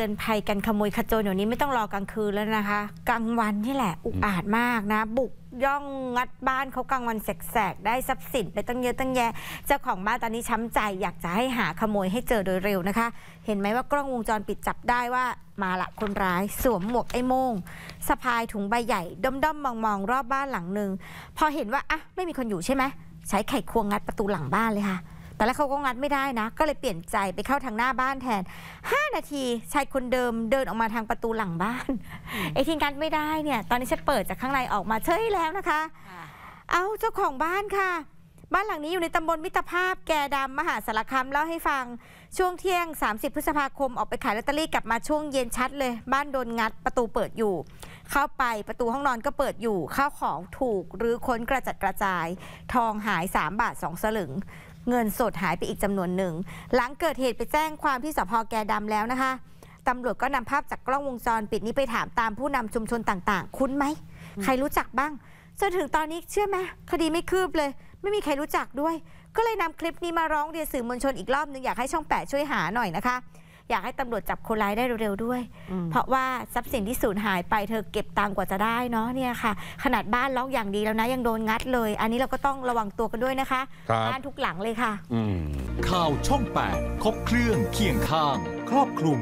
เตือนภัยกันขโมยขโจรเดี๋ยวนี้ไม่ต้องรอกลางคืนแล้วนะคะ กลางวันนี่แหละอุกอาจมากนะบุกย่องงัดบ้านเขากลางวันแสกๆได้ทรัพย์สินไปตั้งเยอะตั้งแยะเจ้าของบ้านตอนนี้ช้ำใจอยากจะให้หาขโมยให้เจอโดยเร็วนะคะ เห็นไหมว่ากล้องวงจรปิดจับได้ว่ามาละคนร้าย สวมหมวกไอ้โมงสะพายถุงใบใหญ่ด้อมๆมองๆรอบบ้านหลังหนึ่งพอเห็นว่าอ่ะไม่มีคนอยู่ใช่ไหมใช้ไขควงงัดประตูหลังบ้านเลยค่ะแต่แล้วเขาก็งัดไม่ได้นะ ก็เลยเปลี่ยนใจไปเข้าทางหน้าบ้านแทน 5 นาทีชายคนเดิมเดินออกมาทางประตูหลังบ้านไอ้ที่งัดไม่ได้เนี่ย ตอนนี้ฉันเปิดจากข้างในออกมาเฉยแล้วนะคะ เอาเจ้าของบ้านค่ะ บ้านหลังนี้อยู่ในตำบลมิตรภาพแก่ดำมหาสารคาม เล่าให้ฟัง ช่วงเที่ยง 30 พฤษภาคมออกไปขายลอตเตอรี่กลับมาช่วงเย็นชัดเลย บ้านโดนงัดประตูเปิดอยู่ เข้าไปประตูห้องนอนก็เปิดอยู่ข้าวของถูกหรือค้นกระจัดกระจาย ทองหาย 3 บาท2สลึงเงินสดหายไปอีกจำนวนหนึ่ง หลังเกิดเหตุไปแจ้งความที่สพแกดำแล้วนะคะตำรวจก็นำภาพจากกล้องวงจรปิดนี้ไปถามตามผู้นำชุมชนต่างๆ คุ้นไหม ใครรู้จักบ้างจนถึงตอนนี้เชื่อไหมคดีไม่คืบเลย ไม่มีใครรู้จักด้วย ก็เลยนำคลิปนี้มาร้องเรียนสื่อมวลชนอีกรอบนึงอยากให้ช่องแปะช่วยหาหน่อยนะคะอยากให้ตำรวจจับคนร้ายได้เร็วๆด้วย เพราะว่าทรัพย์สินที่สูญหายไปเธอเก็บตังกว่าจะได้เนาะเนี่ยค่ะ ขนาดบ้านล็อกอย่างดีแล้วนะยังโดนงัดเลย อันนี้เราก็ต้องระวังตัวกันด้วยนะคะบ้านทุกหลังเลยค่ะ ข่าวช่อง 8 ครบเครื่องเคียงข้าง ครอบคลุม